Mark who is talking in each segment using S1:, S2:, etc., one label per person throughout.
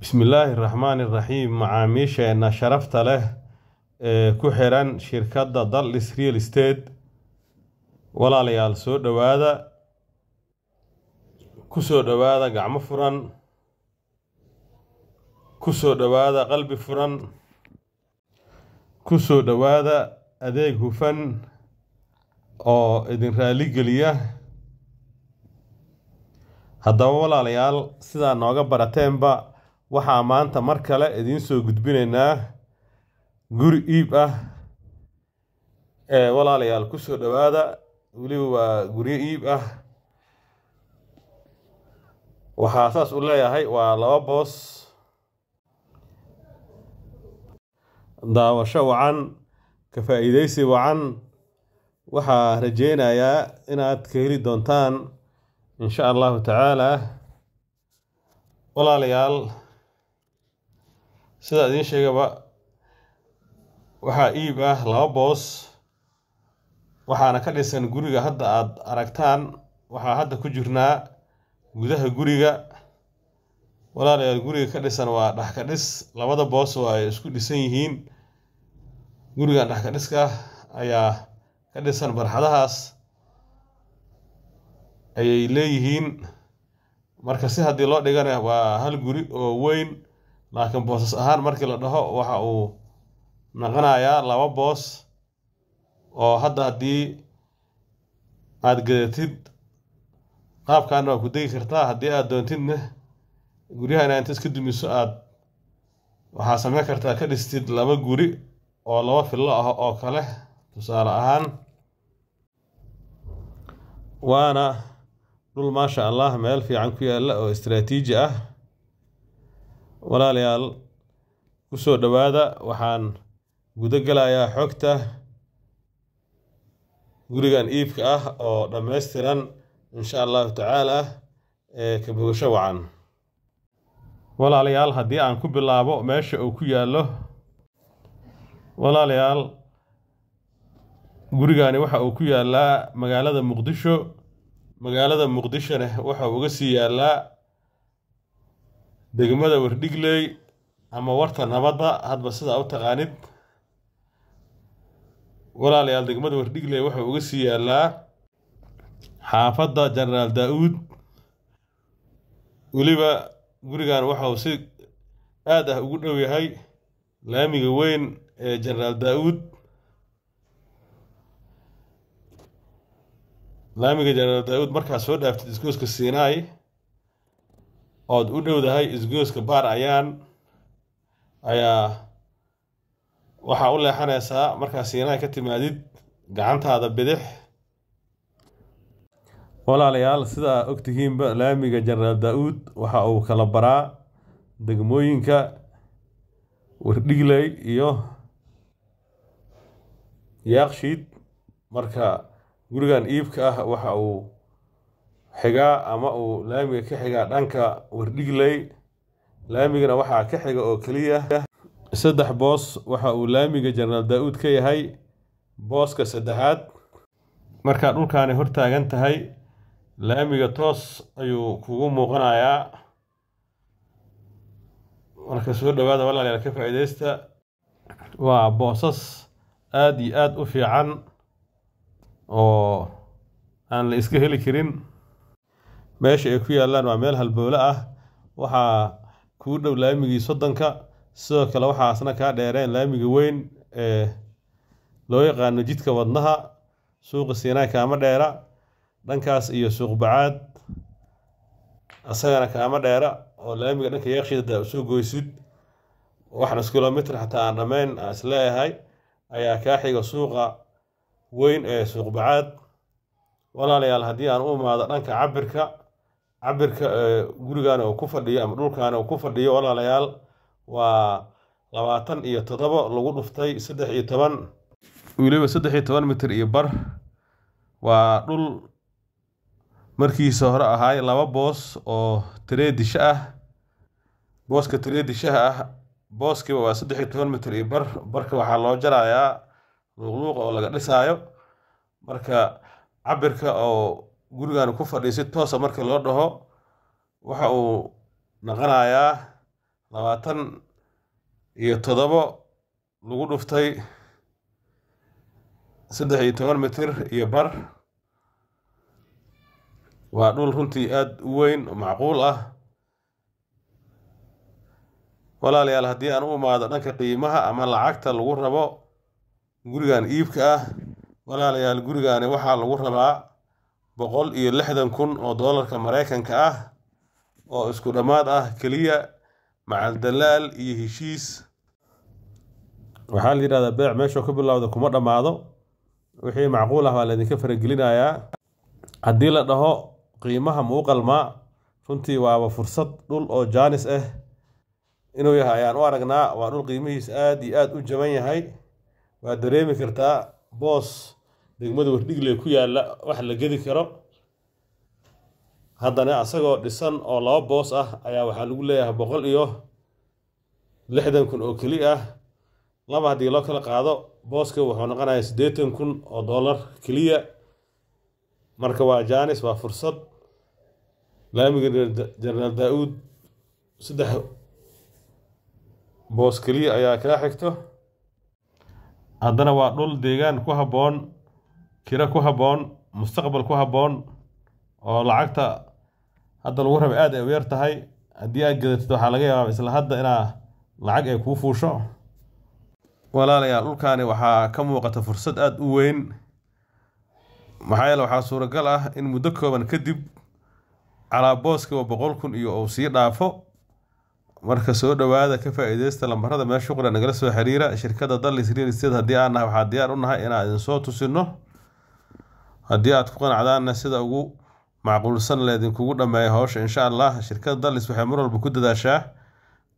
S1: bismillaahi raxmaan iraxiim macaamiisheenna sharafta leh ee ku xiran shirkadda daldis real estate walaalayaal soo dhowaada ku soo dhowaada gacmo furan ku soo dhowaada qalbi furan ku soo dhowaada adeeg hufan oo idin raalli geliya haddaba walaalayaal sidaa nooga barateenba waxaa maanta mar kale idiin soo gudbinaynaa guri iib ah ee walaalayaal ku soo dhowaada weliba waa guryo iib ah waxaa saas u leeyahay waa laba boos daawasho wacan ka faa'iidaysi wacan waxaa rajaynayaa inaad ka heli doontaan insha sha allahu tacaala walaalayaal sidaa idiin sheegaba waxaa iib ah laba boos waxaana ka dhisan guriga hadda aada aragtaan waxaa hadda ku jirnaa gudaha guriga walaalayaal guriga ka dhisan waa dhaxka-dhis labada boos oo ay isku dhisan yihiin gurigan dhaxka-dhiska ayaa ka dhisan barxadahaas ayay leeyihiin marka si haddii loo dhigana waa hal guri oo weyn laakiin boosas ahaan markii la dhaho waxa uu naqanayaa laba boos oo hadda haddii aada gadatid qaabkaana waa ku degi kartaa haddii aada doontidna guryaha inaa inta iska dumiso aada waxaa samayn kartaa ka dhistid laba guri oo laba fillo ah oo kale tusaale ahaan waana dhul maasha allah meel fiican ku yaalla oo istraatiiji ah walaalayaal ku soo dhowaada waxaan gudo gelayaa xogta gurigan iibka ah oo dhammaystiran insha allahu tacaala ee ka bogasho wacan walaalayaal haddii aan ku bilaabo meesha uu ku yaallo walaalayaal gurigani waxa uu ku yaallaa magaalada muqdisho magaalada muqdishona waxa uu uga sii yaallaa degmada wardhigley ama warta nabadda hadba sidaa u taqaanid walaalayaal degmada wardhigley wuxuu uga sii yaalaa xaafadda jenaraal daa-uud weliba gurigan waxau si aad ah ugu dhow yahay laamiga weyn ee jenaraal daa-uud laamiga jenaraal daa-uud markaad soo dhaaftid iskooska siinaay ood u dhowdahay isgooska baar ayaan ayaa waxaa u leexanaysaa markaa siinaha ka timaadid gacantaada bidix walaalayaal sidaa ogtihiinba laamiga jenaraal daa-uud waxa uu kala baraa degmooyinka wardhigley iyo yaaqshiid marka gurigan iibka ah waxa uu xigaa ama uu laamiga ka xigaa dhanka wardhigley laamigana waxaa ka xiga oo keliya saddex boos waxa uu laamiga jenaraal daa-uud ka yahay booska saddexaad markaa dhulkaanay hortaagan tahay laamiga toos ayuu kugu muuqanayaa marka soo dhowaada walaalyaal ka faa'iidaysta waa boosas aada iyo aada u fiican oo aan la iska heli karin meesha ay ku yaallaan waa meel halboole ah waxaa kuu dhow laamigii soddonka sidoo kale waxaasna kaa dheereen laamiga weyn ee loo yaqaano jidka wadnaha suuqa siinaa kaama dheera dhankaas iyo suuq bacaad isagana kaama dheera oo laamiga dhanka yeeqshida usoo goysid waxnas kilomitr xataa aan dhammayn aan isleeyahay ayaa kaa xiga suuqa weyn ee suuq bacaad walaalayaal haddii aan u imaado dhanka cabirka cabirka eh, gurigan uu ku fadhiyo ama dhulkan uu ku fadhiyo walaalayaal waa labaatan iyo toddoba lagu dhuftay saddex iyo toban weliba saddex iyo toban mitir iyo bar waa dhul markiisa hore ahaay laba boos oo tareedisha ah booska tareedishaha ah booskiiba waa saddex iyo toban mitir iyo bar barka waxaa loo jarayaa luuqluuqa oo laga dhisaayo marka cabirka oo gurigan ku si toosa marka loo dhaho waxa uu naqanayaa labaatan iyo toddobo lagu dhuftay saddex iyo toban mitir iyo bar waa dhul runtii aada u weyn oo macquul ah walaalayaal haddii aan u imaado dhanka qiimaha ama lacagta lagu rabo gurigan iibka ah walaalayaal gurigaani waxaa lagu rabaa boqol iyo lixdan kun oo doolarka maraykanka ah oo isku dhammaad ah keliya macal dalaal iyo heshiis waxaa la yidhahdaa beec meeshuu ka bilowda kuma dhammaado wixii macquul ah baa laydinka faragelinayaa haddii la dhaho qiimaha muu qalmaa runtii waaba fursad dhul oo jaanis ah inuu yahay ayaan u aragnaa waa dhul qiimihiis aad iyo aad u jaban yahay waad dareemi kartaa boos degmada wardhigle ku yaalla wax la gedi karo haddana asagoo dhisan oo laba boos ah ayaa waxaa lagu leeyahay boqol iyo lixdan kun oo keli ah laba haddii loo kala qaado booska wuxuu noqonayaa siddeetan kun oo dollar keliya marka waa jaanis waa fursad laamiga jenaraal daa-uud saddex boos keliya ayaa kaa xigto haddana waa dhul deegaan ku habboon kira ku haboon mustaqbal ku haboon oo lacagta hadda lagu rabay aada ay u yar tahay haddii aad gadatid waxaa laga yaabaa isla hadda inaa lacag ay kuu fuusho walaalayaal dhulkaani waxaa ka muuqata fursad aada u weyn maxaa yeele waxaa suuragal ah in muddo kooban kadib calaabooskiiba boqol kun iyo uu sii dhaafo marka soo dhowaada ka faa-iideysta lambarada meel shuqla nagala soo xiriira shirkadda dallis real state haddii aan nahay waxaa diyaar u nahay inaan idin soo tusinno haddii aad ku qanacdaanna sida ugu macquulsan laydinkugu dhammeeya howsha insha allah shirkada dallis waxay mar walba ku dadaashaa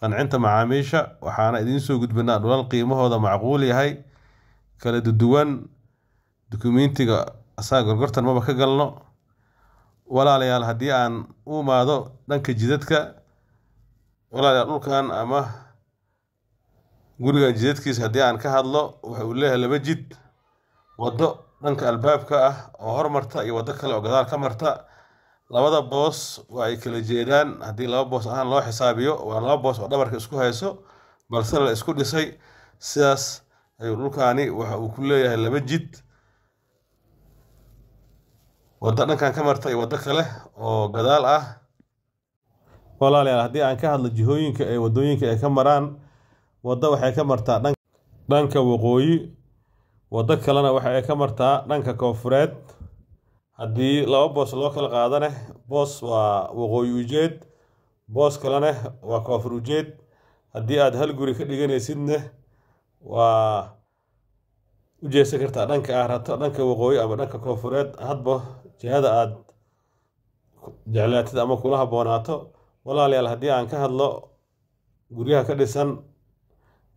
S1: qancinta macaamiisha waxaana idiin soo gudbinaa dhulal qiimahooda macquul yahay kala duduwan dukumentiga asaga gorgortan maba ka galno walaalayaal haddii aan u imaado dhanka jidadka walaalayaal dhulkan ama gurigan jidadkiisa haddii aan ka hadlo waxa uu leeyahay laba jid waddo dhanka albaabka ah oo hormarta iyo waddo kale oo gadaal ka marta labada boos waa ay kala jeedaan haddii laba boos ahaan loo xisaabiyo waa laba boos oo dhabarka isku hayso balse la isku dhisay sidaas ayuu dhulkaani waxa uu ku leeyahay laba jid waddo dhankan ka marta iyo waddo kale oo gadaal ah walaalayaal haddii aan ka hadlo jihooyinka ee waddooyinka ay ka maraan waddo waxay ka martaa dhanka waqooyi waddo kalena waxa ay ka martaa dhanka koonfureed haddii laba boos loo kala qaadaneh boos waa waqooyi ujeed boos kaleneh waa koonfur ujeed haddii aad hal guri ka dhiganaysidne waa u jeesan kartaa dhanka aarato dhanka waqooyi ama dhanka koonfureed hadba jihada aad jeclaatid ama kula haboonaato walaalayaal haddii aan ka hadlo guryaha ka dhisan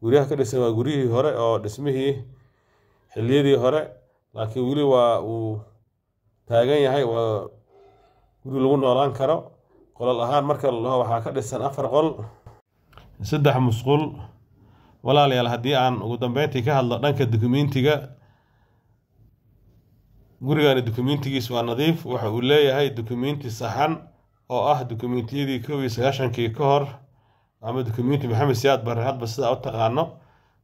S1: guryaha ka dhisan waa guryihii hore oo dhismihii xiliyadii hore laakiin weli waa uu taagan yahay waa guri lagu noolaan karo qolol ahaan marka ladhaho waxaa ka dhisan afar qol saddex musqul walaalayaal haddii aan ugu dambeyntii ka hadlo dhanka dukumentiga gurigani dukumentigiis waa nadiif waxa uu leeyahay dukumenti saxan oo ah dukumentiyadii kow iyo sagaashankii ka hor ama dukumenti maxamed siyaad bare hadba sidaa u taqaano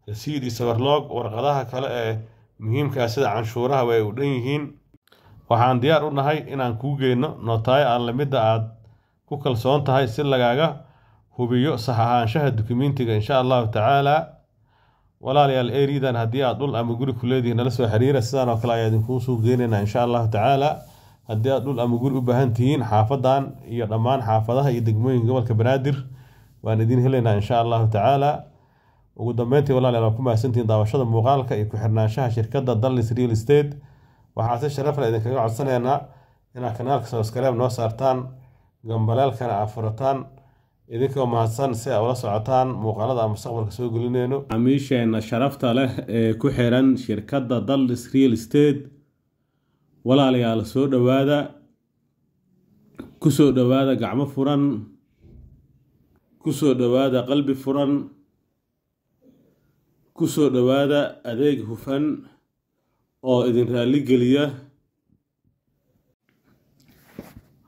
S1: rasiid iyo sawarloog warqadaha kale ee muhiimkaa ah sida canshuuraha way u dhan yihiin waxaan diyaar u nahay inaan kuu geenno nootayo aan lamida aad ku kalsoon tahay si lagaaga hubiyo sax ahaanshaha dukumentiga insha allahu tacaalaa walaalayaal eridan haddii aad dhul ama guri ku nala soo xiriira sidaan oo kale ayaa idinkuu suu geenaynaa insha allahu tacaalaa haddii aad dhul ama guri u baahan tihiin xaafadan iyo dhammaan xaafadaha iyo degmooyinka gobolka banaadir waan idiin helaynaa insha allahu tacaalaa ugu dambeyntii walaaliyaal waa ku mahadsantihiin daawashada muuqaalka iyo ku-xirnaanshaha shirkadda dallis real estate waxaase sharafle idinkaga codsanaynaa inaad kanaalka sabskreeb noo saartaan gambaleelkana aad furataan idinkoo mahadsan si aad ula socotaan muuqaalada aan mustaqbalka soo gelinayno macaamiisheenna sharafta leh ee ku xiran shirkadda dallis real estate walaalayaal soo dhowaada kusoo dhowaada gacmo furan kusoo dhowaada qalbi furan kusoo dhowaada adeeg hufan oo idin raalli geliya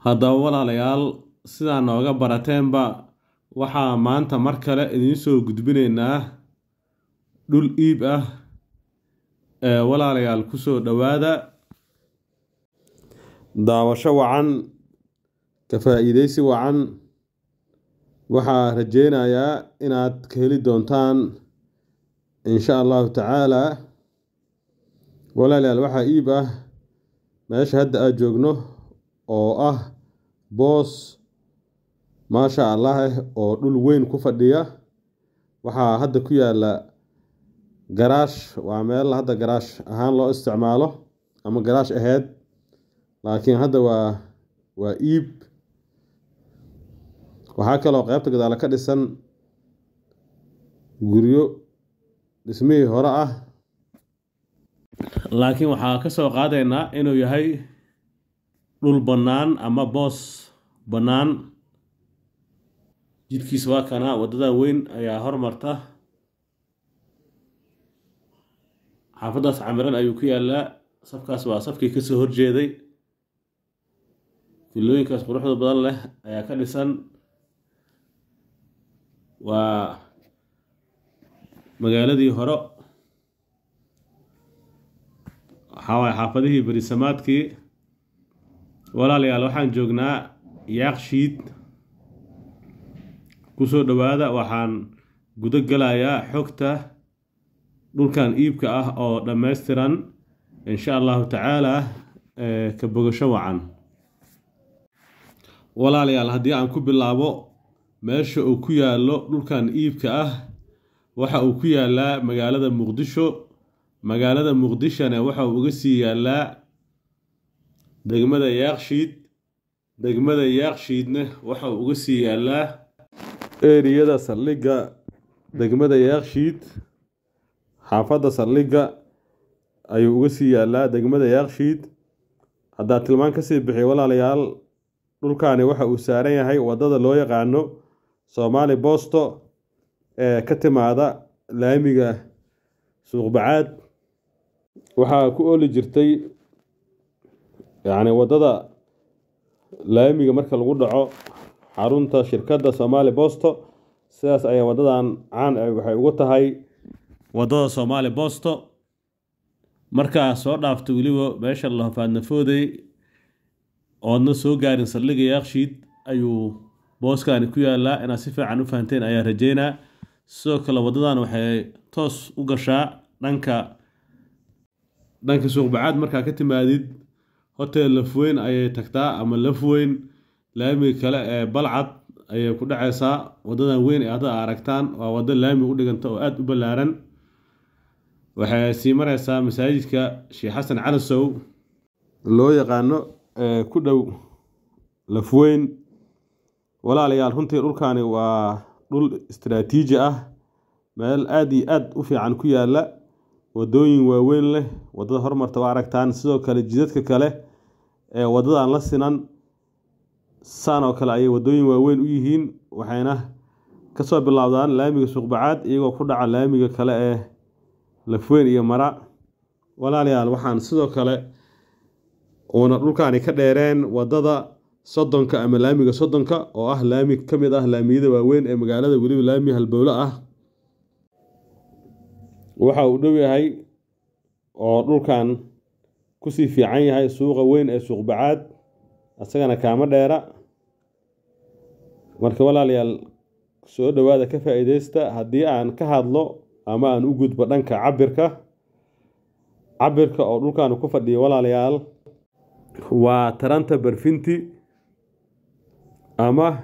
S1: haddaba walaalayaal sidaa nooga barateenba waxaa maanta mar kale idiin soo gudbinaynaa dhul iib ah ee walaalayaal ku soo dhowaada daawasho wacan ka faa'iidaysi wacan waxaa rajeynayaa inaad ka heli doontaan in allahu tacaalaa walaalayaal waxaa iib ah meesha hadda aad joogno oo ah boos maasha allah ah oo dhul weyn ku fadhiya waxaa hadda ku yaalla garaash waa meel hadda garaash ahaan loo isticmaalo ama garaash aheyd laakiin hadda waa waa iib waxaa kaloo qeybta gadaala ka dhisan guryo dhismihii hore ah laakiin waxaa ka soo qaadaynaa inuu yahay dhul bannaan ama boos bannaan jidkiis waa kana waddada weyn ayaa hormarta xaafaddaas camiran ayuu ku yaallaa safkaas waa safkii kasoo horjeeday filooyinkaas quruxda badan leh ayaa ka dhisan waa magaaladii horo waxaawaay xaafadihii berisamaadkii walaalayaal waxaan joognaa yaaqshiid kusoo dhowaada waxaan gudo galayaa xogta dhulkan iibka ah oo dhammaystiran insha allahu tacaala ka bogasho wacan walaalayaal haddii aan ku bilaabo meesha uu ku yaallo dhulkan iibka ah waxa uu ku yaallaa magaalada muqdisho magaalada muqdishana waxa uu uga sii yaallaa degmada yaakshiid degmada yaakshiidna waxa uu uga sii yaallaa eriyada saldhigga degmada yaakshiid xaafadda saldhigga ayuu uga sii yaallaa degmada yaakshiid haddaa tilmaan ka sii bixiy walaalayaal dhulkaani waxa uu saaran yahay waddada loo yaqaano soomaali boosto ee ka timaada laamiga suuqbacaad waxaa ku oli jirtay yacni waddada laamiga marka lagu dhaco xarunta shirkadda somaali bosto sidaas ayaa waddadan caan waxay ugu tahay waddada somaali bosto markaa soo dhaafta weliba meesha lahofaadna oodna soo gaarin saldhiga yaaqshiid ayuu booskani ku yaallaa inaad si fiican u fahanteen ayaa rajeynaa sidoo kale wadadan waxay toos u gashaa dhanka dhanka suuqbacaad markaa ka timaadid hotel lafweyn ayay tagtaa ama lafweyn laamiga kale ee balcad ayay ku dhacaysaa wadadan weyn ee hadda aragtaan waa wado laami u dhiganta oo aada u ballaaran waxay sii maraysaa masaajidka sheekh xasan calasow loo yaqaano ku dhow lafweyn walaalayaal runtii dhulkaani waa dhul istiraatiiji ah meel aada iyo aad u fiican ku yaalla wadooyin waaweyn leh waddada hormarta waa aragtaan sidoo kale jidadka kale ee waddadan la sinan saan oo kale ayay wadooyin waaweyn u yihiin waxayna kasoo bilaabdaan laamiga suuqbacaad iyagoo ku dhaca laamiga kale ee lafweyn iyo mara walaalayaal waxaan sidoo kale uuna dhulkaani ka dheereen waddada soddonka ama laamiga soddonka oo ah laami ka mid ah laamiyada waaweyn ee magaalada weliba laami halbowle ah waxa uu dhow yahay oo dhulkan kusii fiican yahay suuqa weyn ee suuqbacaad isagana kaama dheera marka walaalayaal soo dhowaada ka faa-iideysta haddii aan ka hadlo ama aan u gudbo dhanka cabirka cabirka oo dhulkan ku fadhiyo walaalayaal waa taranta barfinti ama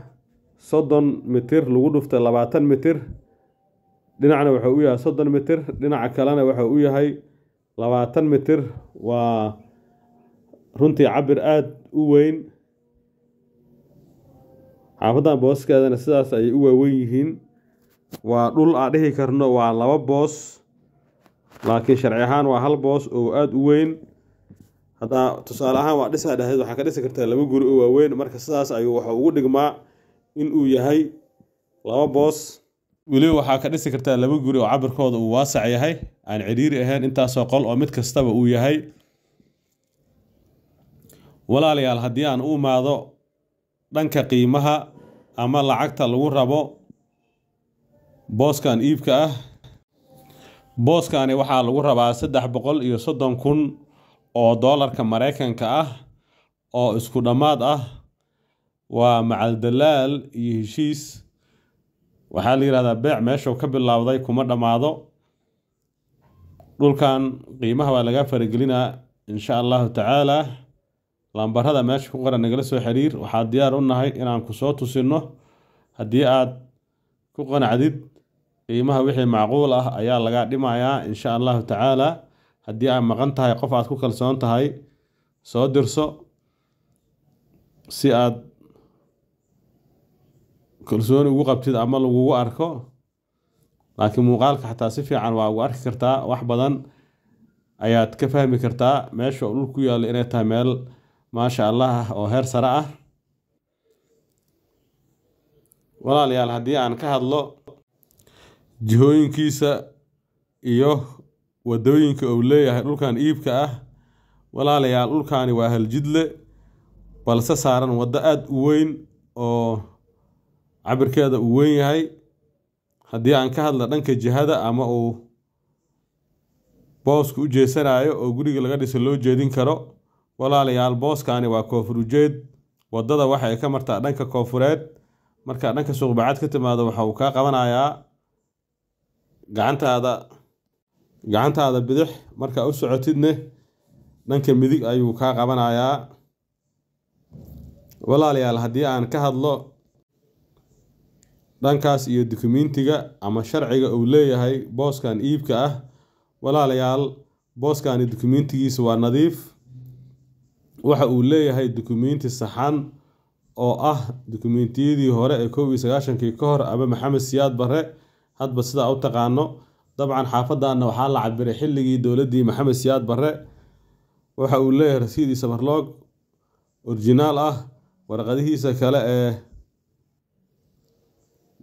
S1: soddon mitir lagu dhufta labaatan mitir dhinacna wuxuu u yahay soddon mitir dhinaca kalena wuxuu u yahay labaatan mitir waa runtii cabir aada u weyn xaafaddan booskeedana sidaas ayay u waaweyn yihiin waa dhul aa dhihi karno waa laba boos laakiin sharci ahaan waa hal boos oo aada u weyn haddaa tusaale ahaan waa dhisaa dhahdeed waxaa ka dhisi kartaa laba guri oo waaweyn marka sidaas ayuu waxa ugu dhigmaa in uu yahay laba boos weliba waxaa ka dhisi kartaa laba guri oo cabirkooda uu waasac yahay aan cidhiiri ahayn intaasoo qol oo mid kastaba uu yahay walaalayaal haddii aan u imaado dhanka qiimaha ama lacagta lagu rabo booskan iibka ah booskani waxaa lagu rabaa saddex boqol iyo soddon kun oo doolarka Maraykanka ah oo isku dhammaad ah waa macaldalaal iyo heshiis waxaa la yidhahdaa beec meeshuu ka bilowday kuma dhammaado dhulkan qiimaha waa laga faragelinaa insha allahu tacaalaa lambarada meesha ku qoran nagala soo xiriir waxaa diyaar u nahay inaan ku soo tusinno haddii aad ku qanacdid qiimaha wixii macquul ah ayaa lagaa dhimayaa insha allahu tacaalaa haddii aad maqan tahay qof aad ku kalsoon tahay soo dirso si aad kalsooni ugu qabtid ama lagugu arko laakiin muuqaalka xataa si fiican waa ugu arki kartaa wax badan ayaad ka fahmi kartaa meesha oo dhul ku yaalla inay tahay meel maasha allah ah oo heer sare ah walaalayaal haddii aan ka hadlo jihooyinkiisa iyo wadooyinka uu leeyahay dhulkan iibka ah walaalayaal dhulkaani waa haljidle balse saaran waddo aada u weyn oo cabirkeeda uu weyn yahay haddii aan ka hadla dhanka jihada ama uu booska u jeesanayo oo guriga laga dhisa loo jeedin karo walaalayaal booskaani waa koonfur ujeed waddada waxay ka martaa dhanka koonfureed marka dhanka suuqbacaad ka timaado waxa uu kaa qabanayaa gacantaada gacantaada bidix markaa u socotidne dhanka midig ayuu kaa qabanayaa walaalayaal haddii aan ka hadlo dhankaas iyo dukumiintiga ama sharciga uu leeyahay booskan iibka ah walaalayaal booskani dukumiintigiisa waa nadiif waxa uu leeyahay dukumiinti saxan oo ah dukumiintiyadii hore ee koob iyo sagaashankii ka hor ama maxamed siyaad barre hadba sidaa u taqaano dabcan xaafadaanna waxaa la cabiray xilligii dowladdii maxamed siyaad barre waxa uu leeyahay rasiidiisa barloog originaal ah warqadihiisa kale ee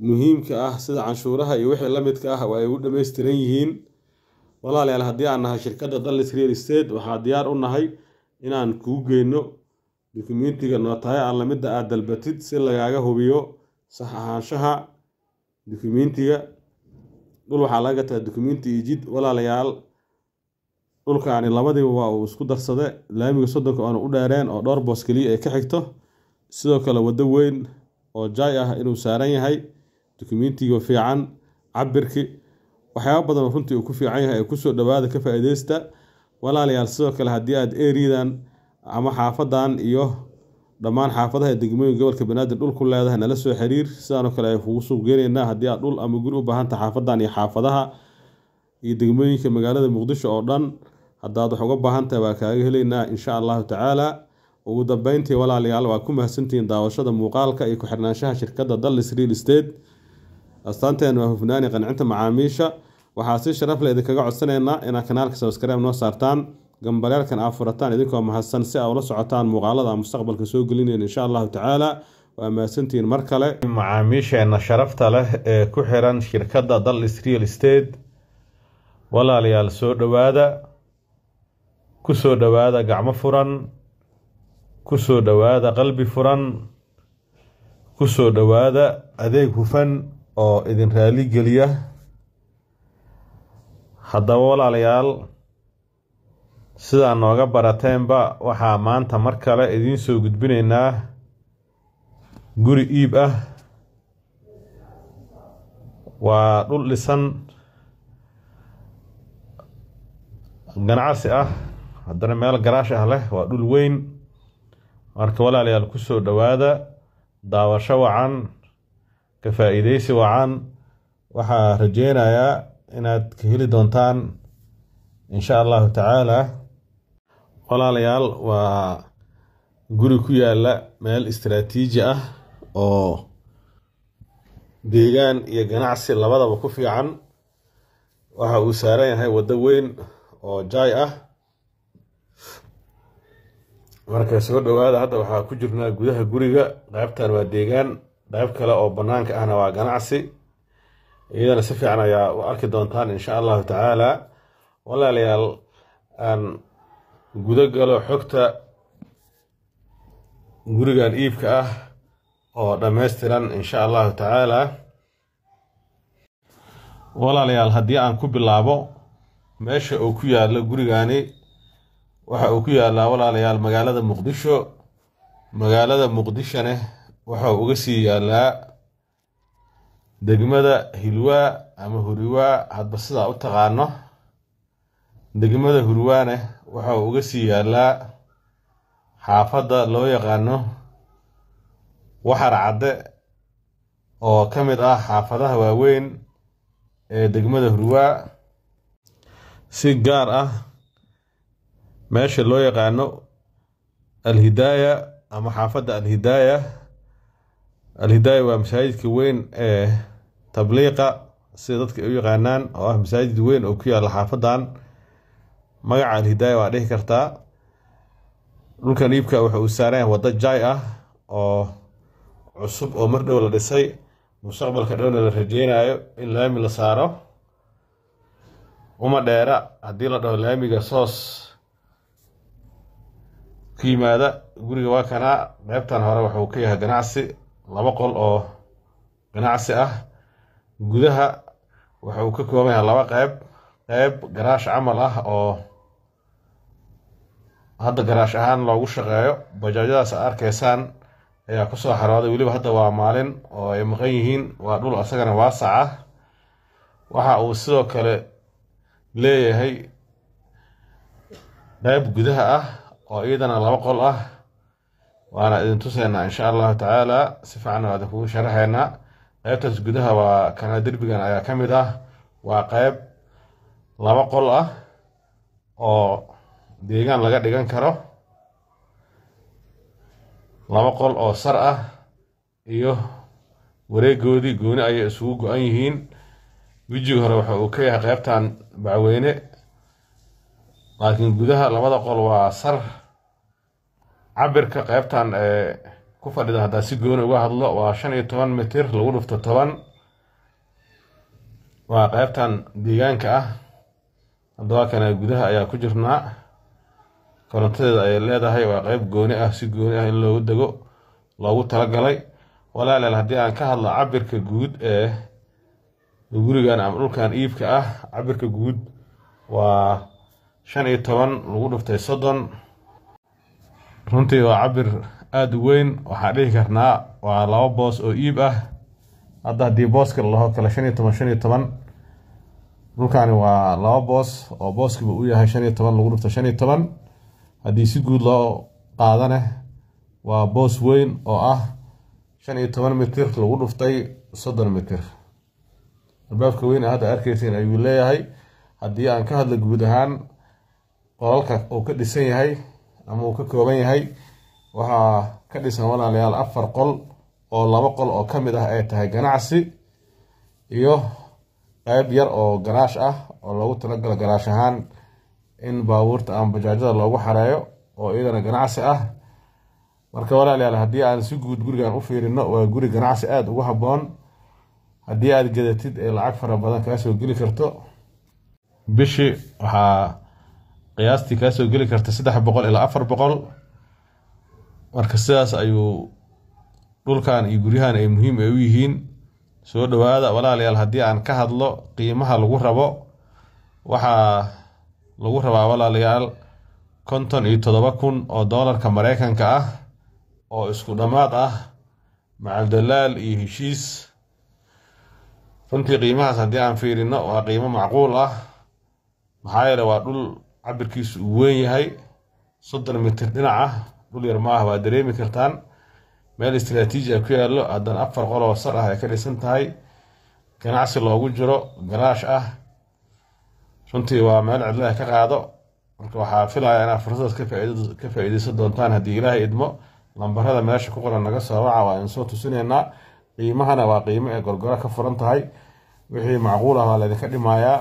S1: muhiimka ah sida canshuuraha iyo wixii la midka ah oo ay u dhammaystiran yihiin walaalayaal haddii aan nahay shirkadda dallis real state waxaa diyaar u nahay inaan kuu geyno dukumentiga nootaye alla midda aad dalbatid si lagaaga hubiyo sax ahaanshaha dukumentiga dhul waxaa laga gataa dukumenti iyo jid walaalayaal dhulkaani labadiiba waa uu isku darsade laamiga soddonka oona u dheereen oo dhowr boos keliya ay ka xigto sidoo kale waddo weyn oo jaay ah inuu saaran yahay dukumentiga fiican cabirki waxyaaba badan oo runtii uu ku fiican yahay ee kusoo dhawaada ka faa-ideysta walaalayaal sidoo kale haddii aada eridan ama xaafadan iyo dhammaan xaafadaha degmooyin gobolka banaadir dhul ku leedahay nala soo xiriir sidaanoo kale ay kugu suuq geenaynaa haddii aad dhul ama guri u baahanta xaafadan iyo xaafadaha iyo degmooyinka magaalada muqdisho oo dhan haddaad wax uga baahantahay waa kaaga helaynaa insha allahu tacaalaa ugu dambeyntii walaalayaal waa ku mahadsantihiin daawashada muuqaalka iyo ku-xirnaanshaha shirkadda dallis real state astaanteen waa hufnaan hufnaani qancinta macaamiisha waxaa si sharaf le idinkaga codsanaynaa inaad kanaalka sabskaraib noo saartaan gambalyaarkan aa furataan idinkoo mahadsan si aa ula socotaan muuqaalada aan mustaqbalka soo gelinayn insha allahu tacaala waa mahadsantihiin mar kale macaamiisheena sharafta leh ee ku xiran shirkadda dallis real state walaalayaal soo dhowaada ku soo dhowaada gacmo furan ku soo dhowaada qalbi furan ku soo dhowaada adeeg hufan oo idin raali geliya haddaba walaalayaal sidaa nooga barateenba waxaa maanta mar kale idiin soo gudbinaynaa guri iib ah waa dhul dhisan ganacsi ah haddana meel garaash ah leh waa dhul weyn marka walaalayaal ku soo dhowaada daawasho wacan ka faa wacan waxaa rajeynayaa inaad ka heli doontaan insha allahu tacaalaa walaalayaal waa guri ku yaala meel istaraatiiji ah oo deegaan iyo ganacsi labadaba ku fiican waxa uu saaran yahay waddo weyn oo jaay ah marka soo dhowaada hadda waxaa ku jirnaa gudaha guriga qaybtan waa deegaan qayb kale oo bannaanka ahna waa ganacsi iyadana si fiican ayaa u arki doontaan insha allahu tacaala walaalayaal guda galo xogta gurigan iibka ah oo dhammaystiran insha allahu tacaala walaalayaal haddii aan ku bilaabo meesha uu ku yaallo gurigani waxa uu ku yaallaa walaalayaal magaalada muqdisho magaalada muqdishone waxa uu uga sii yaallaa degmada hilwaa ama huriwaa hadba sidaa u taqaano degmada hurwaane waxa uu uga sii yaalaa xaafadda loo yaqaano waxar cadde oo ka mid ah xaafadaha waaweyn ee degmada hurwaa si gaar ah meesha loo yaqaano alhidaaya ama xaafadda alhidaaya alhidaaya waa masaajidka weyn ee tabliiqa sida dadka ay u yaqaanaan oo ah masaajid weyn oo ku yaalla xaafaddan magaca alhidaaya waa dhihi kartaa dhulkan iibka waxa uu saarayan waddo jaay ah oo cusub oo mar dhow la dhisay mustaqbalka dhowna la rajeynayo in laami la saaro uma dheera haddii la dhaho laamiga soos ku yimaada guriga waa kanaa qeybtan hore waxuu ka yahay ganacsi laba qol oo ganacsi ah gudaha wuxuu ka kooban yahay laba qeyb qeyb garaash camal ah oo hadda garaash ahaan loogu shaqeeyo bajaajadaas a arkaysaan ayaa kusoo xarooday weliba hadda waa maalin oo ay maqan yihiin waa dhul asagana waasaca ah. waxa uu sidoo kale leeyahay qayb gudaha ah oo iyadana laba qol ah waana idin tuseynaa insha allahu tacaala si fiican waa idin kugu sharaxaynaa qaybtaas gudaha waa kana derbigan ayaa ka mid ah waa qayb laba qol ah oo deegaan laga dhigan karo laba qol oo sar ah iyo wareegoodii gooni ayay isugu go-an yihiin wejiga hore waxa uu ka yahay qeybtan bacweyne laakiin gudaha labada qol waa sar cabirka qeybtan eh, ku fadhida haddaa si gooni uga hadlo waa shan iyo toban mitir lagu dhufto toban waa qeybtan deegaanka ah haddaba kana gudaha ayaa ku jirnaa korontadeeda ayay leedahay waa qeyb gooni ah si gooni ah in loogu dego loogu talagalay walaaleel haddii aan ka hadlo cabirka guud ee gurigan ama dhulkan iibka ah cabirka guud waa shan iyo toban lagu dhuftay soddon runtii waa cabir aada u weyn waxaa dhihi karnaa waa laba boos oo iib ah hadda haddii booska lalaho kale shan iyo toban shan iyo toban dhulkaani waa laba boos oo booskiba u yahay shan iyo toban lagu dhuftay shan iyo toban haddii si guud loo qaadane waa boos weyn oo ah shan iyo toban mitir lagu dhuftay soddon mitir albaabka weyn hadda arkeysin ayuu leeyahay haddii aan ka hadla guud ahaan qolalka uu ka dhisan yahay ama uu ka kooban yahay waxaa ka dhisan walaalayaal afar qol oo laba qol oo ka mid ah ay tahay ganacsi iyo qayb yar oo garaash ah oo loogu talagalo garaash ahaan in baabuurta aan bajaajada loogu xareeyo oo iyadana ganacsi ah marka walaalayaal haddii aan si guud gurigan u fiirino waa guri ganacsi aada ugu habboon haddii aad gadatid ee lacag fara badan kaa soo geli karto bishii waxaa qiyaastii kaa soo geli karta saddex boqol ilaa afar boqol marka sidaas ayuu dhulkan iyo guryahan ay muhiim ay u yihiin soo dhowaada walaalayaal haddii aan ka hadlo qiimaha lagu rabo waxaa lagu rabaa walaalayaal konton iyo toddoba kun oo doolarka maraykanka ah oo isku dhammaad ah macaldalaal iyo heshiis runtii qiimahaas haddii aan fiirinno waa qiimo macquul ah maxaa yeele waa dhul cabirkiisu uu weyn yahay soddon mitir dhinac ah dhul yar maaha waa dareemi kartaan meel istraatiiji ah ku yaallo haddana afar qoloo sar ah ay ka dhisan tahay ganacsi loogu jiro garaash ah runtii waa meel cidlaha ka qaado marka waxaa filaya inaad fursadaas ka faa'iideysan doontaan haddii ilaahay idmo lambarada meesha ku qoran naga soo waca waa idin tusinaynaa qiimahana waa qiimo ee gorgoro ka furan tahay wixii macquul ah waa laydinka dhimayaa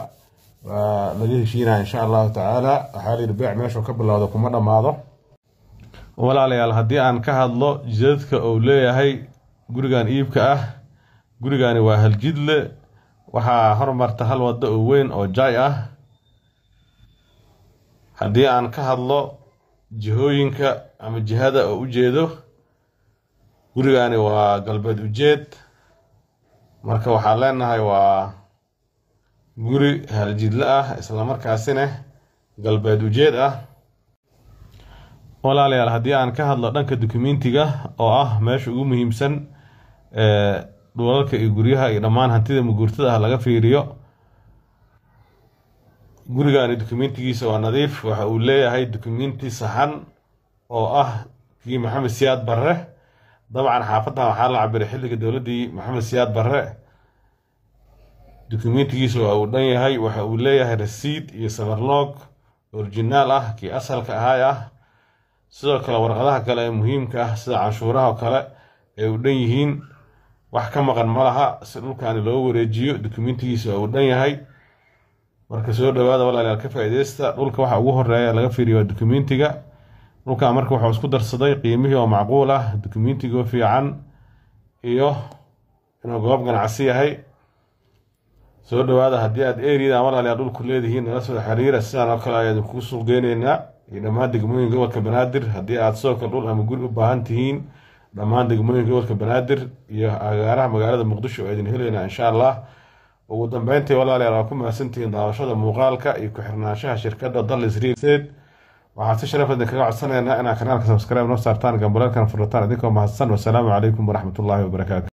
S1: waa laga heshiinaya insha allahu tacaala waxaa layidhi beec meeshu ka bilowda kuma dhammaado walaalayaal haddii aan ka hadlo jidadka uu leeyahay gurigan iibka ah gurigani waa haljidle waxaa hormarta hal waddo oo weyn oo jay ah haddii aan ka hadlo jihooyinka ama jihada oo u jeedo gurigani waa galbeed ujeed marka waxaan leenahay waa guri haljidla ah islamarkaasina galbeed ujeed ah walaalayaal haddii aan ka hadlo dhanka dukumentiga oo ah meesha ugu muhiimsan dhulalka iyo guryaha iyo dhammaan hantida muguurtada ah laga fiiriyo gurigani dokumentigiisa waa nadiif waxa uu leeyahay dokumenti saxan oo ah kii maxamed siyaad barre dabcan xaafaddan waxaa la cabiray xilliga dowladdii maxamed siyaad barre dokumentigiisa waa uu dhan yahay waxa uu leeyahay rasiid iyo samarnoog orijinaal ah kii asalka ahaay ah sidoo kale warqadaha kale ee muhiimka ah sida canshuuraha oo kale ay u dhan yihiin wax ka maqan ma laha si dhulkaani loo wareejiyo dokumentigiisa waa uu dhan yahay marka soo dhawaada walaalayaal ka faa'iideysta dhulka waxa ugu horeeya laga fiiriyo waa dukumentiga dhulka marka waxuu isku darsaday qiimihii oo macquul ah dukumentigoo fiican iyo inuu goob ganacsi yahay soo dhawaada haddii aad eriada amalaaliyaa dhulku leedihiin nala soo xiriira sidaan oo kale ayaan kuu suuq geyneynaa iyo dhammaan degmooyin gobolka banaadir haddii aad sidoo kale dhul ama guri u baahan tihiin dhammaan degmooyinka gobolka banaadir iyo agaaraha magaalada muqdisho oo idin helaynaa insha allah ugu dambeyntii walaalayaal waa ku mahadsantihiin daawashada muuqaalka iyo ku-xirnaanshaha shirkadda dallis real waxaad si sharafadin kaga codsanaynaa inaad kanaalka subscribe noo saartaan gambareerkan furrataan idinkoo mahadsan wasalaamu calaykum waraxmatullaahi wabarakaatu